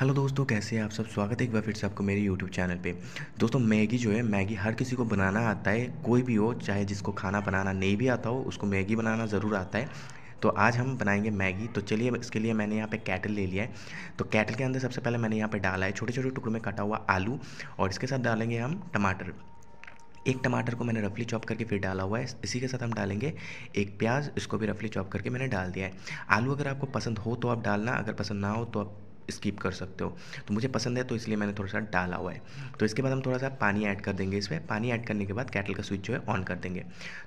hello दोस्तों कैसे हैं आप सब स्वागत है एक बार फिर से आपको मेरे यूट्यूब चैनल पे दोस्तों मैगी जो है मैगी हर किसी को बनाना आता है कोई भी हो चाहे जिसको खाना बनाना नहीं भी आता हो उसको मैगी बनाना ज़रूर आता है तो आज हम बनाएंगे मैगी तो चलिए इसके लिए मैंने यहाँ पे कैटल ले लिया है तो कैटल के अंदर सबसे पहले मैंने यहाँ पर डाला है छोटे छोटे टुकड़ों में कटा हुआ आलू और इसके साथ डालेंगे हम टमाटर एक टमाटर को मैंने रफली चॉप करके फिर डाला हुआ है इसी के साथ हम डालेंगे एक प्याज इसको भी रफली चॉप करके मैंने डाल दिया है आलू अगर आपको पसंद हो तो आप डालना अगर पसंद ना हो तो आप स्किप कर सकते हो तो मुझे पसंद है तो इसलिए मैंने थोड़ा सा डाला हुआ है तो इसके बाद हम थोड़ा सा पानी ऐड कर देंगे इसमें पानी ऐड करने के बाद कैटल का स्विच जो है ऑन कर देंगे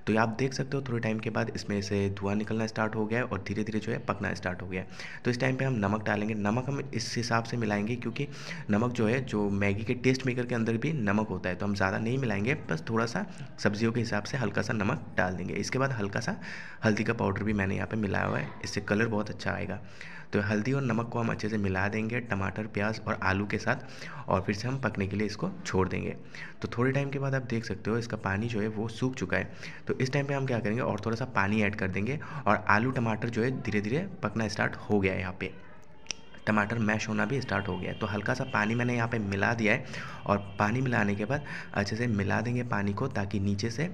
तो आप देख सकते हो थोड़े टाइम के बाद इसमें से धुआं निकलना स्टार्ट हो गया है और धीरे धीरे जो है पकना स्टार्ट हो गया है तो इस टाइम पर हम नमक डालेंगे नमक हम इस हिसाब से मिलाएंगे क्योंकि नमक जो है जो मैगी के टेस्ट मेकर के अंदर भी नमक होता है तो हम ज़्यादा नहीं मिलाएंगे बस थोड़ा सा सब्जियों के हिसाब से हल्का सा नमक डाल देंगे इसके बाद हल्का सा हल्दी का पाउडर भी मैंने यहाँ पर मिलाया हुआ है इससे कलर बहुत अच्छा आएगा तो हल्दी और नमक को हम अच्छे से मिला देंगे टमाटर प्याज और आलू के साथ और फिर से हम पकने के लिए इसको छोड़ देंगे तो थोड़े टाइम के बाद आप देख सकते हो इसका पानी जो है वो सूख चुका है तो इस टाइम पर हम क्या करेंगे और थोड़ा सा पानी ऐड कर देंगे और आलू टमाटर जो है धीरे धीरे पकना स्टार्ट हो गया है यहाँ पर टमाटर मैश होना भी स्टार्ट हो गया है तो हल्का सा पानी मैंने यहाँ पे मिला दिया है और पानी मिलाने के बाद अच्छे से मिला देंगे पानी को ताकि नीचे से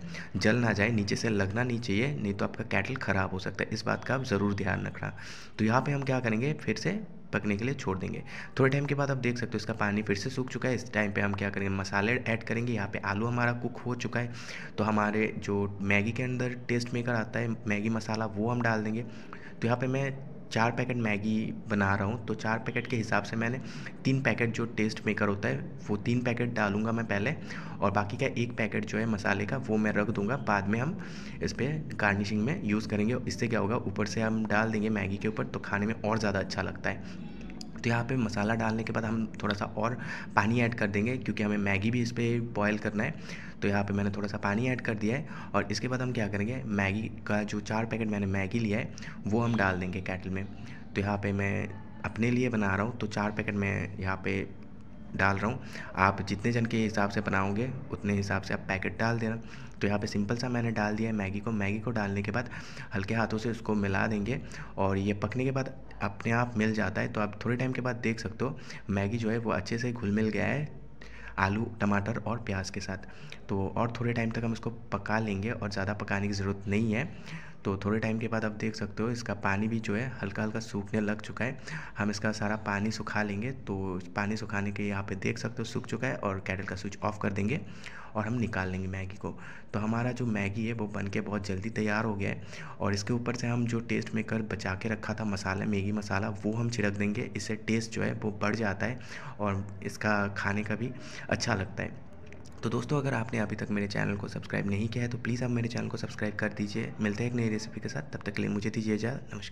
जल ना जाए नीचे से लगना नहीं चाहिए नहीं तो आपका कैटल ख़राब हो सकता है इस बात का आप ज़रूर ध्यान रखना तो यहाँ पर हम क्या करेंगे फिर से पकने के लिए छोड़ देंगे थोड़े टाइम के बाद आप देख सकते हो इसका पानी फिर से सूख चुका है इस टाइम पे हम क्या करेंगे मसाले ऐड करेंगे यहाँ पे आलू हमारा कुक हो चुका है तो हमारे जो मैगी के अंदर टेस्ट मेकर आता है मैगी मसाला वो हम डाल देंगे तो यहाँ पे मैं चार पैकेट मैगी बना रहा हूँ तो चार पैकेट के हिसाब से मैंने तीन पैकेट जो टेस्ट मेकर होता है वो तीन पैकेट डालूंगा मैं पहले और बाकी का एक पैकेट जो है मसाले का वो मैं रख दूँगा बाद में हम इस पर गार्निशिंग में यूज़ करेंगे इससे क्या होगा ऊपर से हम डाल देंगे मैगी के ऊपर तो खाने में और ज़्यादा अच्छा लगता है तो यहाँ पे मसाला डालने के बाद हम थोड़ा सा और पानी ऐड कर देंगे क्योंकि हमें मैगी भी इस पर बॉयल करना है तो यहाँ पे मैंने थोड़ा सा पानी ऐड कर दिया है और इसके बाद हम क्या करेंगे मैगी का जो चार पैकेट मैंने मैगी लिया है वो हम डाल देंगे कैटल में तो यहाँ पे मैं अपने लिए बना रहा हूँ तो चार पैकेट मैं यहाँ पे डाल रहा हूँ आप जितने जन के हिसाब से बनाओगे उतने हिसाब से आप पैकेट डाल देना तो यहाँ पे सिंपल सा मैंने डाल दिया है मैगी को मैगी को डालने के बाद हल्के हाथों से उसको मिला देंगे और ये पकने के बाद अपने आप मिल जाता है तो आप थोड़े टाइम के बाद देख सकते हो मैगी जो है वो अच्छे से घुल मिल गया है आलू टमाटर और प्याज के साथ तो और थोड़े टाइम तक हम इसको पका लेंगे और ज़्यादा पकाने की ज़रूरत नहीं है तो थोड़े टाइम के बाद आप देख सकते हो इसका पानी भी जो है हल्का हल्का सूखने लग चुका है हम इसका सारा पानी सुखा लेंगे तो पानी सुखाने के यहाँ पे देख सकते हो सूख चुका है और कैटल का स्विच ऑफ कर देंगे और हम निकाल लेंगे मैगी को तो हमारा जो मैगी है वो बन के बहुत जल्दी तैयार हो गया है और इसके ऊपर से हम जो टेस्ट मेकर बचा के रखा था मसाला मैगी मसाला वो हम छिड़क देंगे इससे टेस्ट जो है वो बढ़ जाता है और इसका खाने का भी अच्छा लगता है तो दोस्तों अगर आपने अभी तक मेरे चैनल को सब्सक्राइब नहीं किया है तो प्लीज़ आप मेरे चैनल को सब्सक्राइब कर दीजिए मिलते हैं एक नई रेसिपी के साथ तब तक के लिए मुझे दीजिए जा नमस्कार